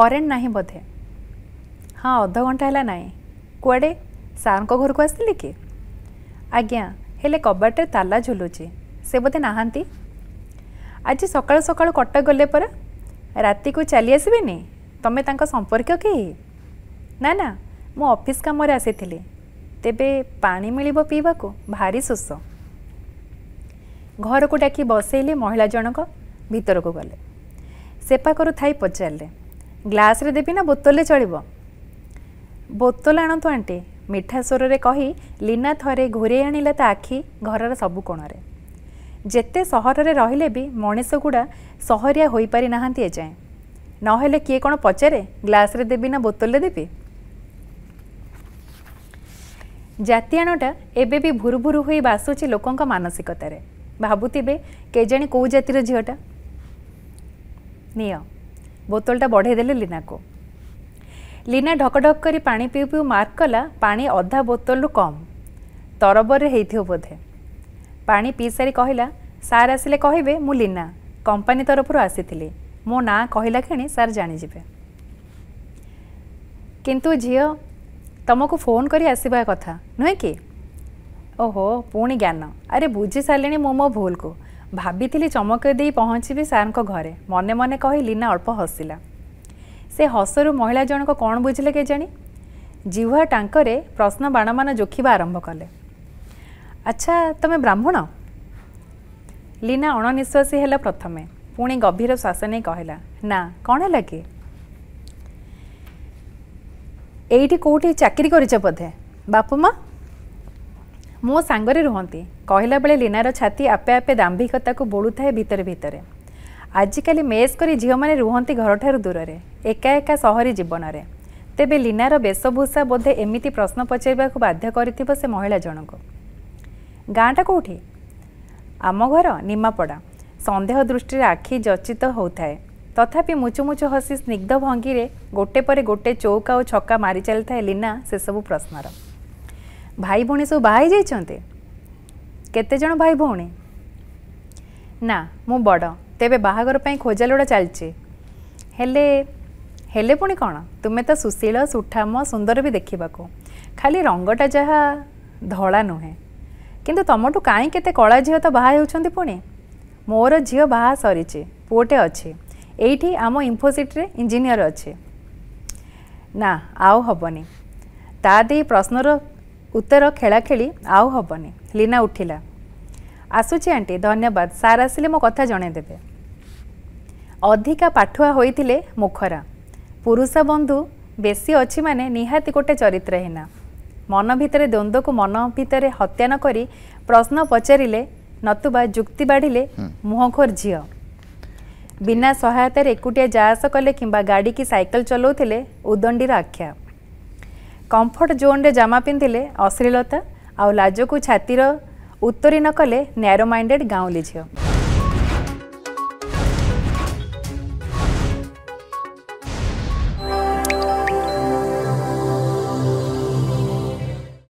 current ନାହିଁ ବୋଧେ ହଁ ଅଧଘଣ୍ଟା ହେଲା ନାହିଁ କୁଆଡ଼େ ସାର୍ଙ୍କ ଘରକୁ ଆସିଥିଲି କି ଆଜ୍ଞା ହେଲେ କବାଟରେ ତାଲା ଝୁଲୁଛି ସେ ବୋଧେ ନାହାନ୍ତି ଆଜି ସକାଳୁ ସକାଳୁ କଟକ ଗଲେ ପରା ରାତିକୁ ଚାଲି ଆସିବେନି ତମେ ତାଙ୍କ ସମ୍ପର୍କୀୟ କେହି ନା ନା ମୁଁ ଅଫିସ୍ କାମରେ ଆସିଥିଲି ତେବେ ପାଣି ମିଳିବ ପିଇବାକୁ ଭାରି ଶୋଷ ଘରକୁ ଡାକି ବସେଇଲେ ମହିଳା ଜଣକ ଭିତରକୁ ଗଲେ ସେପାଖରୁ ଥାଇ ପଚାରିଲେ ଗ୍ଲାସ୍ରେ ଦେବି ନା ବୋତଲରେ ଚଳିବ ବୋତଲ ଆଣନ୍ତୁ ଆଣ୍ଟି ମିଠା ସ୍ୱରରେ କହି ଲିନା ଥରେ ଘୋରେଇ ଆଣିଲା ତା ଆଖି ଘରର ସବୁ କୋଣରେ ଯେତେ ସହରରେ ରହିଲେ ବି ମଣିଷଗୁଡ଼ା ସହରିଆ ହୋଇପାରିନାହାନ୍ତି ଏଯାଏଁ ନହେଲେ କିଏ କ'ଣ ପଚାରେ ଗ୍ଲାସ୍ରେ ଦେବି ନା ବୋତଲରେ ଦେବି ଜାତିଆଣଟା ଏବେ ବି ଭୁରୁ ଭୁରୁ ହୋଇ ବାସୁଛି ଲୋକଙ୍କ ମାନସିକତାରେ ଭାବୁଥିବେ କେଜାଣି କେଉଁ ଜାତିର ଝିଅଟା ନିଅ ବୋତଲଟା ବଢ଼େଇ ଦେଲେ ଲିନାକୁ ଲିନା ଢକଢକ କରି ପାଣି ପିଉ ପିଉ ମାର୍କ କଲା ପାଣି ଅଧା ବୋତଲରୁ କମ୍ ତରବରରେ ହେଇଥିବ ବୋଧେ ପାଣି ପିଇସାରି କହିଲା ସାର୍ ଆସିଲେ କହିବେ ମୁଁ ଲିନା କମ୍ପାନୀ ତରଫରୁ ଆସିଥିଲି ମୋ ନାଁ କହିଲା କ୍ଷଣି ସାର୍ ଜାଣିଯିବେ କିନ୍ତୁ ଝିଅ ତୁମକୁ ଫୋନ୍ କରି ଆସିବା କଥା ନୁହେଁ କି ଓହୋ ପୁଣି ଜ୍ଞାନ ଆରେ ବୁଝି ସାରିଲିଣି ମୁଁ ମୋ ଭୁଲକୁ ଭାବିଥିଲି ଚମକାଇ ଦେଇ ପହଞ୍ଚିବି ସାର୍ଙ୍କ ଘରେ ମନେ ମନେ କହି ଲୀନା ଅଳ୍ପ ହସିଲା ସେ ହସରୁ ମହିଳା ଜଣକ କ'ଣ ବୁଝିଲେ କେଜାଣି ଜିହ୍ୱା ଟାଙ୍କରେ ପ୍ରଶ୍ନ ବାଣମାନ ଜୋଖିବା ଆରମ୍ଭ କଲେ ଆଚ୍ଛା ତମେ ବ୍ରାହ୍ମଣ ଲୀନା ଅଣନିଶ୍ୱାସୀ ହେଲା ପ୍ରଥମେ ପୁଣି ଗଭୀର ଶ୍ୱାସ ନେଇ କହିଲା ନା କ'ଣ ହେଲା କି ଏଇଠି କେଉଁଠି ଚାକିରି କରିଛ ବୋଧେ ବାପା ମା' ମୋ ସାଙ୍ଗରେ ରୁହନ୍ତି କହିଲା ବେଳେ ଲୀନାର ଛାତି ଆପେ ଆପେ ଦାମ୍ଭିକତାକୁ ବୋଳୁଥାଏ ଭିତରେ ଭିତରେ ଆଜିକାଲି ମେସ୍ କରି ଝିଅମାନେ ରୁହନ୍ତି ଘରଠାରୁ ଦୂରରେ ଏକା ଏକା ସହରୀ ଜୀବନରେ ତେବେ ଲୀନାର ବେଶଭୂଷା ବୋଧେ ଏମିତି ପ୍ରଶ୍ନ ପଚାରିବାକୁ ବାଧ୍ୟ କରିଥିବ ସେ ମହିଳା ଜଣଙ୍କୁ ଗାଁଟା କେଉଁଠି ଆମ ଘର ନିମାପଡ଼ା ସନ୍ଦେହ ଦୃଷ୍ଟିରେ ଆଖି ଯର୍ଚ୍ଚିତ ହେଉଥାଏ ତଥାପି ମୁଚୁମୁଚୁ ହସି ସ୍ନିଗ୍ଧ ଭଙ୍ଗୀରେ ଗୋଟେ ପରେ ଗୋଟେ ଚୌକା ଓ ଛକା ମାରି ଚାଲିଥାଏ ଲୀନା ସେସବୁ ପ୍ରଶ୍ନର ଭାଇ ଭଉଣୀ ସବୁ ବାହା ହେଇଯାଇଛନ୍ତି କେତେଜଣ ଭାଇ ଭଉଣୀ ନା ମୁଁ ବଡ଼ ତେବେ ବାହାଘର ପାଇଁ ଖୋଜାଲୋଡ଼ା ଚାଲିଛି ହେଲେ ହେଲେ ପୁଣି କ'ଣ ତୁମେ ତ ସୁଶୀଳ ସୁଠାମ ସୁନ୍ଦର ବି ଦେଖିବାକୁ ଖାଲି ରଙ୍ଗଟା ଯାହା ଧଳା ନୁହେଁ କିନ୍ତୁ ତମଠୁ କାହିଁ କେତେ କଳା ଝିଅ ତ ବାହା ହେଉଛନ୍ତି ପୁଣି ମୋର ଝିଅ ବାହା ସରିଛି ପୁଅଟେ ଅଛି ଏଇଠି ଆମ ଇନ୍ଫୋସିଟ୍ରେ ଇଞ୍ଜିନିୟର ଅଛି ନା ଆଉ ହେବନି ତା ଦେଇ ପ୍ରଶ୍ନର ଉତ୍ତର ଖେଳାଖେଳି ଆଉ ହେବନି ଲୀନା ଉଠିଲା ଆସୁଛି ଆଣ୍ଟି ଧନ୍ୟବାଦ ସାର୍ ଆସିଲେ ମୋ କଥା ଜଣାଇଦେବେ ଅଧିକା ପାଠୁଆ ହୋଇଥିଲେ ମୁଖରା ପୁରୁଷ ବନ୍ଧୁ ବେଶୀ ଅଛି ମାନେ ନିହାତି ଗୋଟେ ଚରିତ୍ର ହିନା ମନ ଭିତରେ ଦ୍ୱନ୍ଦ୍ୱକୁ ମନ ଭିତରେ ହତ୍ୟା ନ କରି ପ୍ରଶ୍ନ ପଚାରିଲେ ନତୁବା ଯୁକ୍ତି ବାଢ଼ିଲେ ମୁହଁଖୋର ଝିଅ ବିନା ସହାୟତାରେ ଏକୁଟିଆ ଯାଆସ କଲେ କିମ୍ବା ଗାଡ଼ିକି ସାଇକେଲ ଚଲାଉଥିଲେ ଉଦଣ୍ଡିର ଆଖ୍ୟା କମ୍ଫର୍ଟ ଜୋନ୍ରେ ଜାମା ପିନ୍ଧିଲେ ଅଶ୍ଳୀଳତା ଆଉ ଲାଜକୁ ଛାତିର ଉତ୍ତରୀ ନ କଲେ ନ୍ୟାରୋ ମାଇଣ୍ଡେଡ଼ ଗାଉଁଲି ଝିଅ